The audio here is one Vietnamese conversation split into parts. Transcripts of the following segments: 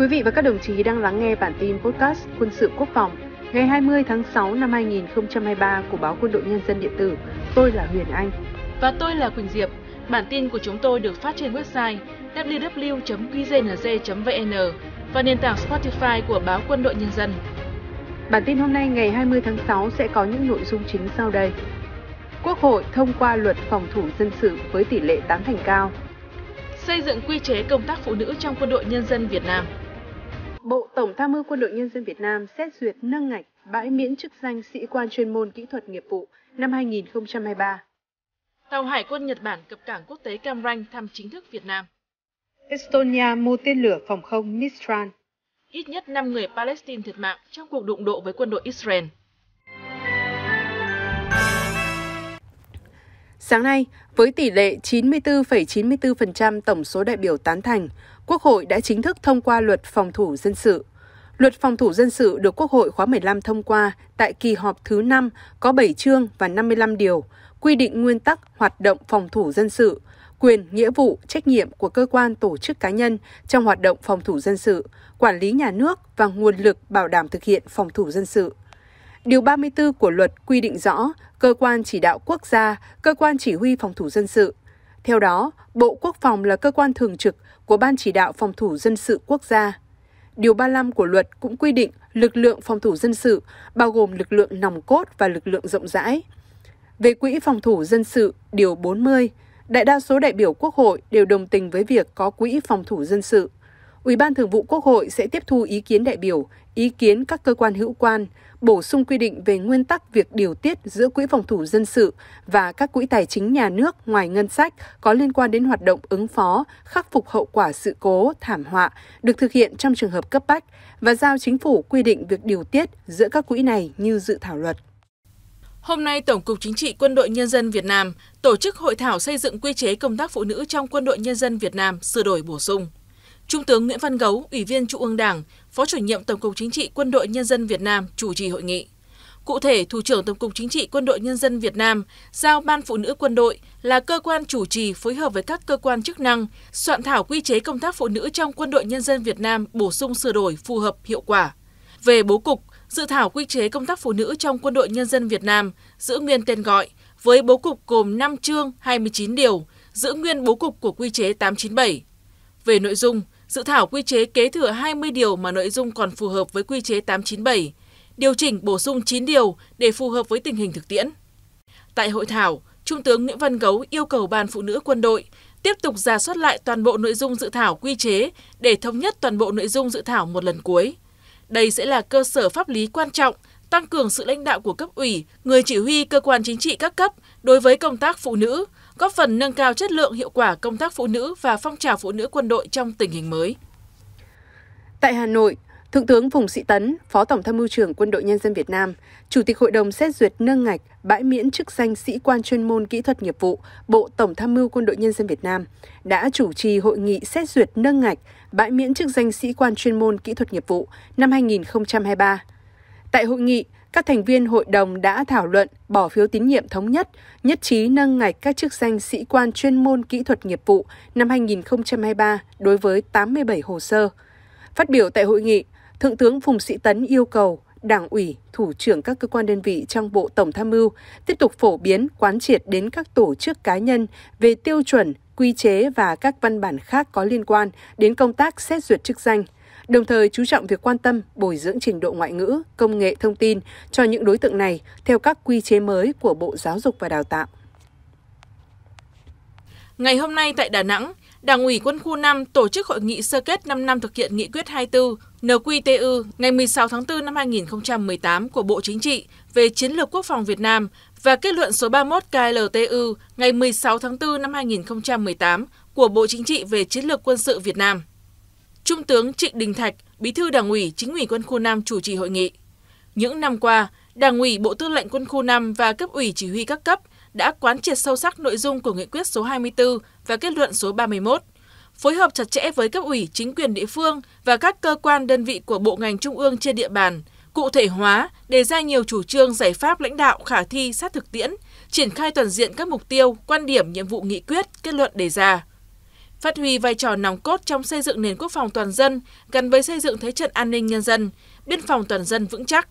Quý vị và các đồng chí đang lắng nghe bản tin podcast Quân sự Quốc phòng ngày 20 tháng 6 năm 2023 của báo Quân đội Nhân dân điện tử. Tôi là Huyền Anh. Và tôi là Quỳnh Diệp. Bản tin của chúng tôi được phát trên website www.qznz.vn và nền tảng Spotify của báo Quân đội Nhân dân. Bản tin hôm nay ngày 20 tháng 6 sẽ có những nội dung chính sau đây. Quốc hội thông qua luật phòng thủ dân sự với tỷ lệ tán thành cao. Xây dựng quy chế công tác phụ nữ trong quân đội nhân dân Việt Nam. Bộ Tổng tham mưu Quân đội Nhân dân Việt Nam xét duyệt nâng ngạch bãi miễn chức danh sĩ quan chuyên môn kỹ thuật nghiệp vụ năm 2023. Tàu Hải quân Nhật Bản cập cảng quốc tế Cam Ranh thăm chính thức Việt Nam. Estonia mua tên lửa phòng không Mistral. Ít nhất 5 người Palestine thiệt mạng trong cuộc đụng độ với quân đội Israel. Sáng nay, với tỷ lệ 94,94% tổng số đại biểu tán thành, Quốc hội đã chính thức thông qua luật phòng thủ dân sự. Luật phòng thủ dân sự được Quốc hội khóa 15 thông qua tại kỳ họp thứ 5 có 7 chương và 55 điều, quy định nguyên tắc hoạt động phòng thủ dân sự, quyền, nghĩa vụ, trách nhiệm của cơ quan tổ chức cá nhân trong hoạt động phòng thủ dân sự, quản lý nhà nước và nguồn lực bảo đảm thực hiện phòng thủ dân sự. Điều 34 của luật quy định rõ cơ quan chỉ đạo quốc gia, cơ quan chỉ huy phòng thủ dân sự, theo đó, Bộ Quốc phòng là cơ quan thường trực của Ban chỉ đạo phòng thủ dân sự quốc gia. Điều 35 của luật cũng quy định lực lượng phòng thủ dân sự bao gồm lực lượng nòng cốt và lực lượng rộng rãi. Về quỹ phòng thủ dân sự, điều 40, đại đa số đại biểu Quốc hội đều đồng tình với việc có quỹ phòng thủ dân sự. Ủy ban Thường vụ Quốc hội sẽ tiếp thu ý kiến đại biểu, ý kiến các cơ quan hữu quan, bổ sung quy định về nguyên tắc việc điều tiết giữa quỹ phòng thủ dân sự và các quỹ tài chính nhà nước ngoài ngân sách có liên quan đến hoạt động ứng phó, khắc phục hậu quả sự cố, thảm họa được thực hiện trong trường hợp cấp bách và giao chính phủ quy định việc điều tiết giữa các quỹ này như dự thảo luật. Hôm nay, Tổng cục Chính trị Quân đội Nhân dân Việt Nam tổ chức hội thảo xây dựng quy chế công tác phụ nữ trong Quân đội Nhân dân Việt Nam sửa đổi bổ sung. Trung tướng Nguyễn Văn Gấu, Ủy viên Trung ương Đảng, Phó chủ nhiệm Tổng cục Chính trị Quân đội Nhân dân Việt Nam chủ trì hội nghị. Cụ thể, Thủ trưởng Tổng cục Chính trị Quân đội Nhân dân Việt Nam giao Ban Phụ nữ Quân đội là cơ quan chủ trì phối hợp với các cơ quan chức năng soạn thảo quy chế công tác phụ nữ trong Quân đội Nhân dân Việt Nam bổ sung sửa đổi phù hợp hiệu quả. Về bố cục, dự thảo quy chế công tác phụ nữ trong Quân đội Nhân dân Việt Nam giữ nguyên tên gọi với bố cục gồm 5 chương 29 điều, giữ nguyên bố cục của quy chế 897. Về nội dung, Dự thảo quy chế kế thừa 20 điều mà nội dung còn phù hợp với quy chế 897, điều chỉnh bổ sung 9 điều để phù hợp với tình hình thực tiễn. Tại hội thảo, Trung tướng Nguyễn Văn Gấu yêu cầu Ban Phụ nữ quân đội tiếp tục ra soát lại toàn bộ nội dung dự thảo quy chế để thống nhất toàn bộ nội dung dự thảo một lần cuối. Đây sẽ là cơ sở pháp lý quan trọng, tăng cường sự lãnh đạo của cấp ủy, người chỉ huy cơ quan chính trị các cấp đối với công tác phụ nữ, góp phần nâng cao chất lượng hiệu quả công tác phụ nữ và phong trào phụ nữ quân đội trong tình hình mới. Tại Hà Nội, Thượng tướng Phùng Sĩ Tấn, Phó Tổng tham mưu trưởng Quân đội Nhân dân Việt Nam, Chủ tịch Hội đồng xét duyệt nâng ngạch bãi miễn chức danh sĩ quan chuyên môn kỹ thuật nghiệp vụ Bộ Tổng tham mưu Quân đội Nhân dân Việt Nam, đã chủ trì hội nghị xét duyệt nâng ngạch bãi miễn chức danh sĩ quan chuyên môn kỹ thuật nghiệp vụ năm 2023. Tại hội nghị, các thành viên hội đồng đã thảo luận, bỏ phiếu tín nhiệm thống nhất, nhất trí nâng ngạch các chức danh sĩ quan chuyên môn kỹ thuật nghiệp vụ năm 2023 đối với 87 hồ sơ. Phát biểu tại hội nghị, Thượng tướng Phùng Sĩ Tấn yêu cầu Đảng ủy, thủ trưởng các cơ quan đơn vị trong Bộ Tổng Tham mưu tiếp tục phổ biến, quán triệt đến các tổ chức cá nhân về tiêu chuẩn, quy chế và các văn bản khác có liên quan đến công tác xét duyệt chức danh – Đồng thời chú trọng việc quan tâm, bồi dưỡng trình độ ngoại ngữ, công nghệ thông tin cho những đối tượng này theo các quy chế mới của Bộ Giáo dục và Đào tạo. Ngày hôm nay tại Đà Nẵng, Đảng ủy Quân khu 5 tổ chức hội nghị sơ kết 5 năm thực hiện nghị quyết 24 NQTU ngày 16 tháng 4 năm 2018 của Bộ Chính trị về chiến lược quốc phòng Việt Nam và kết luận số 31 KLTU ngày 16 tháng 4 năm 2018 của Bộ Chính trị về chiến lược quân sự Việt Nam. Trung tướng Trịnh Đình Thạch, Bí thư Đảng ủy Chính ủy Quân khu 5 chủ trì hội nghị. Những năm qua, Đảng ủy Bộ Tư lệnh Quân khu 5 và cấp ủy chỉ huy các cấp đã quán triệt sâu sắc nội dung của nghị quyết số 24 và kết luận số 31, phối hợp chặt chẽ với cấp ủy chính quyền địa phương và các cơ quan đơn vị của bộ ngành trung ương trên địa bàn, cụ thể hóa, đề ra nhiều chủ trương giải pháp lãnh đạo khả thi sát thực tiễn, triển khai toàn diện các mục tiêu, quan điểm, nhiệm vụ nghị quyết, kết luận đề ra phát huy vai trò nòng cốt trong xây dựng nền quốc phòng toàn dân gắn với xây dựng thế trận an ninh nhân dân, biên phòng toàn dân vững chắc.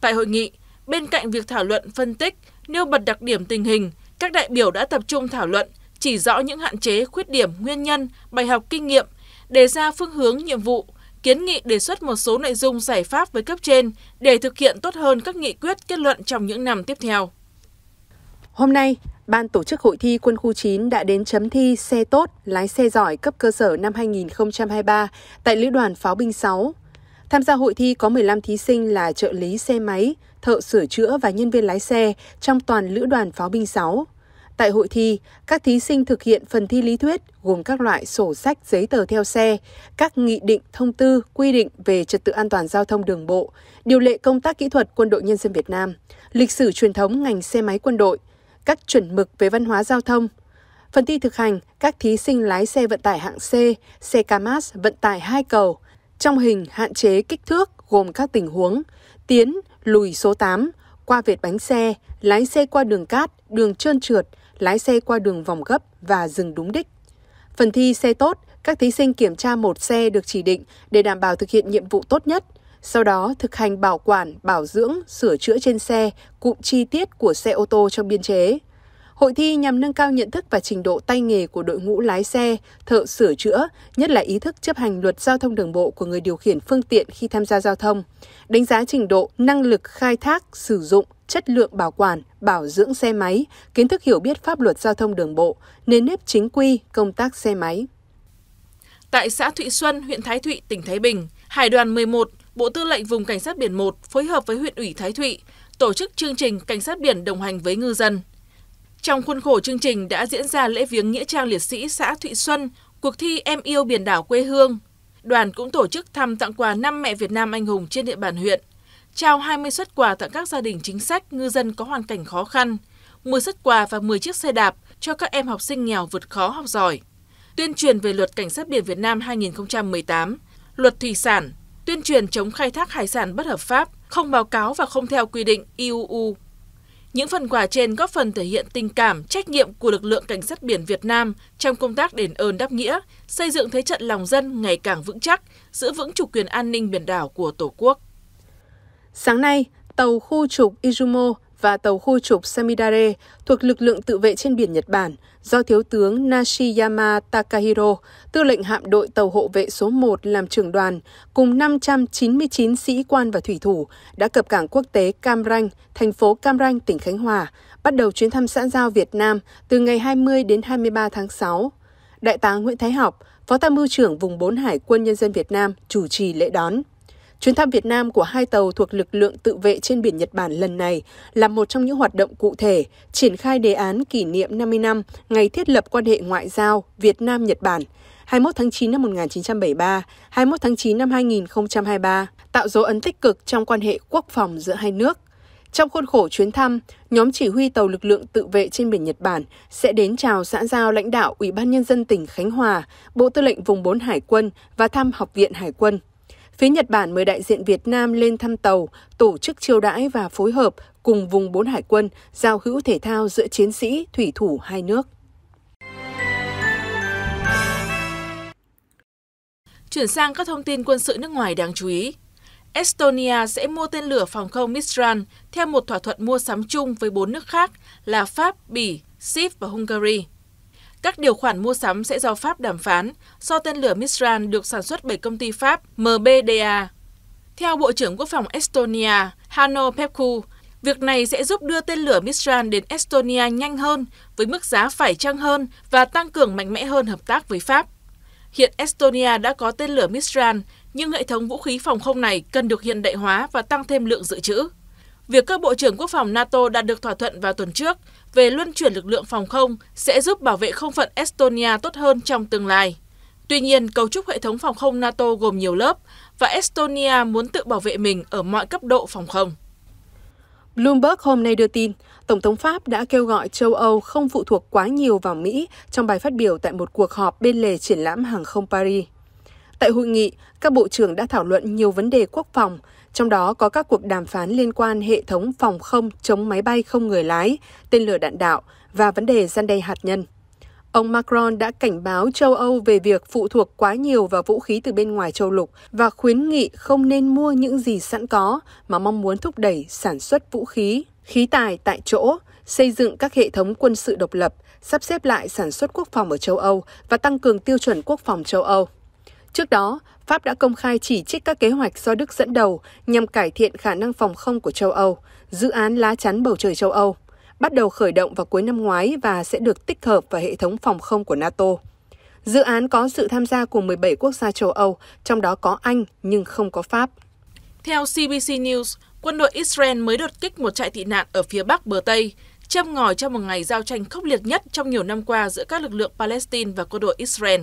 Tại hội nghị, bên cạnh việc thảo luận phân tích, nêu bật đặc điểm tình hình, các đại biểu đã tập trung thảo luận, chỉ rõ những hạn chế, khuyết điểm, nguyên nhân, bài học kinh nghiệm, đề ra phương hướng nhiệm vụ, kiến nghị đề xuất một số nội dung giải pháp với cấp trên để thực hiện tốt hơn các nghị quyết kết luận trong những năm tiếp theo. Hôm nay, Ban tổ chức hội thi quân khu 9 đã đến chấm thi xe tốt, lái xe giỏi cấp cơ sở năm 2023 tại Lữ đoàn Pháo binh 6. Tham gia hội thi có 15 thí sinh là trợ lý xe máy, thợ sửa chữa và nhân viên lái xe trong toàn Lữ đoàn Pháo binh 6. Tại hội thi, các thí sinh thực hiện phần thi lý thuyết gồm các loại sổ sách giấy tờ theo xe, các nghị định, thông tư, quy định về trật tự an toàn giao thông đường bộ, điều lệ công tác kỹ thuật quân đội nhân dân Việt Nam, lịch sử truyền thống ngành xe máy quân đội – các chuẩn mực về văn hóa giao thông. Phần thi thực hành, các thí sinh lái xe vận tải hạng C, xe Camas vận tải hai cầu, trong hình hạn chế kích thước gồm các tình huống tiến, lùi số 8, qua vệt bánh xe, lái xe qua đường cát, đường trơn trượt, lái xe qua đường vòng gấp và dừng đúng đích. Phần thi xe tốt, các thí sinh kiểm tra một xe được chỉ định để đảm bảo thực hiện nhiệm vụ tốt nhất sau đó thực hành bảo quản, bảo dưỡng, sửa chữa trên xe, cụm chi tiết của xe ô tô trong biên chế. Hội thi nhằm nâng cao nhận thức và trình độ tay nghề của đội ngũ lái xe, thợ sửa chữa, nhất là ý thức chấp hành luật giao thông đường bộ của người điều khiển phương tiện khi tham gia giao thông, đánh giá trình độ, năng lực khai thác, sử dụng, chất lượng bảo quản, bảo dưỡng xe máy, kiến thức hiểu biết pháp luật giao thông đường bộ, nền nếp chính quy, công tác xe máy. Tại xã Thụy Xuân, huyện Thái Thụy, tỉnh Thái Bình, Hải đoàn 11 Bộ Tư lệnh Vùng Cảnh sát Biển 1 phối hợp với huyện ủy Thái Thụy tổ chức chương trình Cảnh sát biển đồng hành với ngư dân. Trong khuôn khổ chương trình đã diễn ra lễ viếng Nghĩa trang liệt sĩ xã Thụy Xuân, cuộc thi Em yêu biển đảo quê hương. Đoàn cũng tổ chức thăm tặng quà năm mẹ Việt Nam anh hùng trên địa bàn huyện, trao 20 xuất quà tặng các gia đình chính sách, ngư dân có hoàn cảnh khó khăn, 10 xuất quà và 10 chiếc xe đạp cho các em học sinh nghèo vượt khó học giỏi. Tuyên truyền về luật Cảnh sát biển Việt Nam 2018, luật thủy sản, tuyên truyền chống khai thác hải sản bất hợp pháp, không báo cáo và không theo quy định IUU. E Những phần quà trên góp phần thể hiện tình cảm, trách nhiệm của lực lượng cảnh sát biển Việt Nam trong công tác đền ơn đáp nghĩa, xây dựng thế trận lòng dân ngày càng vững chắc, giữ vững chủ quyền an ninh biển đảo của Tổ quốc. Sáng nay, tàu khu trục Izumo và tàu khu trục Samidare thuộc lực lượng tự vệ trên biển Nhật Bản do Thiếu tướng Nashiyama Takahiro, tư lệnh hạm đội tàu hộ vệ số 1 làm trưởng đoàn, cùng 599 sĩ quan và thủy thủ đã cập cảng quốc tế Cam Ranh, thành phố Cam Ranh, tỉnh Khánh Hòa, bắt đầu chuyến thăm xã giao Việt Nam từ ngày 20 đến 23 tháng 6. Đại tá Nguyễn Thái Học, Phó Tham mưu trưởng vùng 4 Hải quân Nhân dân Việt Nam chủ trì lễ đón. Chuyến thăm Việt Nam của hai tàu thuộc lực lượng tự vệ trên biển Nhật Bản lần này là một trong những hoạt động cụ thể triển khai đề án kỷ niệm 50 năm ngày thiết lập quan hệ ngoại giao Việt Nam Nhật Bản 21 tháng 9 năm 1973, 21 tháng 9 năm 2023, tạo dấu ấn tích cực trong quan hệ quốc phòng giữa hai nước. Trong khuôn khổ chuyến thăm, nhóm chỉ huy tàu lực lượng tự vệ trên biển Nhật Bản sẽ đến chào xã giao lãnh đạo Ủy ban Nhân dân tỉnh Khánh Hòa, Bộ Tư lệnh Vùng 4 Hải quân và thăm Học viện Hải quân. Phía Nhật Bản mời đại diện Việt Nam lên thăm tàu, tổ chức chiêu đãi và phối hợp cùng vùng bốn Hải quân, giao hữu thể thao giữa chiến sĩ, thủy thủ hai nước. Chuyển sang các thông tin quân sự nước ngoài đáng chú ý. Estonia sẽ mua tên lửa phòng không Mistral theo một thỏa thuận mua sắm chung với bốn nước khác là Pháp, Bỉ, Sip và Hungary. Các điều khoản mua sắm sẽ do Pháp đàm phán do tên lửa Mistral được sản xuất bởi công ty Pháp MBDA. Theo Bộ trưởng Quốc phòng Estonia Hanno Pepku, việc này sẽ giúp đưa tên lửa Mistral đến Estonia nhanh hơn, với mức giá phải chăng hơn và tăng cường mạnh mẽ hơn hợp tác với Pháp. Hiện Estonia đã có tên lửa Mistral, nhưng hệ thống vũ khí phòng không này cần được hiện đại hóa và tăng thêm lượng dự trữ. Việc các bộ trưởng quốc phòng NATO đạt được thỏa thuận vào tuần trước về luân chuyển lực lượng phòng không sẽ giúp bảo vệ không phận Estonia tốt hơn trong tương lai. Tuy nhiên, cấu trúc hệ thống phòng không NATO gồm nhiều lớp và Estonia muốn tự bảo vệ mình ở mọi cấp độ phòng không. Bloomberg hôm nay đưa tin, Tổng thống Pháp đã kêu gọi châu Âu không phụ thuộc quá nhiều vào Mỹ trong bài phát biểu tại một cuộc họp bên lề triển lãm hàng không Paris. Tại hội nghị, các bộ trưởng đã thảo luận nhiều vấn đề quốc phòng trong đó có các cuộc đàm phán liên quan hệ thống phòng không chống máy bay không người lái, tên lửa đạn đạo và vấn đề gian đe hạt nhân. Ông Macron đã cảnh báo châu Âu về việc phụ thuộc quá nhiều vào vũ khí từ bên ngoài châu lục và khuyến nghị không nên mua những gì sẵn có mà mong muốn thúc đẩy sản xuất vũ khí, khí tài tại chỗ, xây dựng các hệ thống quân sự độc lập, sắp xếp lại sản xuất quốc phòng ở châu Âu và tăng cường tiêu chuẩn quốc phòng châu Âu. Trước đó, Pháp đã công khai chỉ trích các kế hoạch do Đức dẫn đầu nhằm cải thiện khả năng phòng không của châu Âu, dự án lá chắn bầu trời châu Âu, bắt đầu khởi động vào cuối năm ngoái và sẽ được tích hợp vào hệ thống phòng không của NATO. Dự án có sự tham gia của 17 quốc gia châu Âu, trong đó có Anh nhưng không có Pháp. Theo CBC News, quân đội Israel mới đột kích một trại tị nạn ở phía bắc bờ Tây, châm ngòi cho một ngày giao tranh khốc liệt nhất trong nhiều năm qua giữa các lực lượng Palestine và quân đội Israel.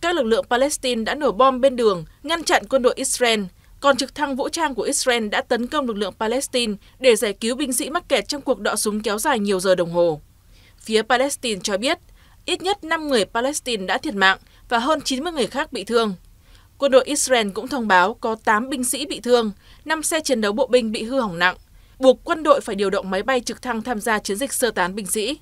Các lực lượng Palestine đã nổ bom bên đường, ngăn chặn quân đội Israel, còn trực thăng vũ trang của Israel đã tấn công lực lượng Palestine để giải cứu binh sĩ mắc kẹt trong cuộc đọ súng kéo dài nhiều giờ đồng hồ. Phía Palestine cho biết, ít nhất 5 người Palestine đã thiệt mạng và hơn 90 người khác bị thương. Quân đội Israel cũng thông báo có 8 binh sĩ bị thương, 5 xe chiến đấu bộ binh bị hư hỏng nặng, buộc quân đội phải điều động máy bay trực thăng tham gia chiến dịch sơ tán binh sĩ.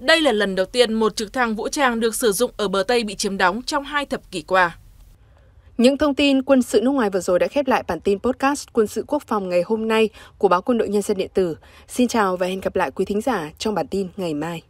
Đây là lần đầu tiên một trực thăng vũ trang được sử dụng ở bờ Tây bị chiếm đóng trong hai thập kỷ qua. Những thông tin quân sự nước ngoài vừa rồi đã khép lại bản tin podcast Quân sự quốc phòng ngày hôm nay của báo Quân đội Nhân dân điện tử. Xin chào và hẹn gặp lại quý thính giả trong bản tin ngày mai.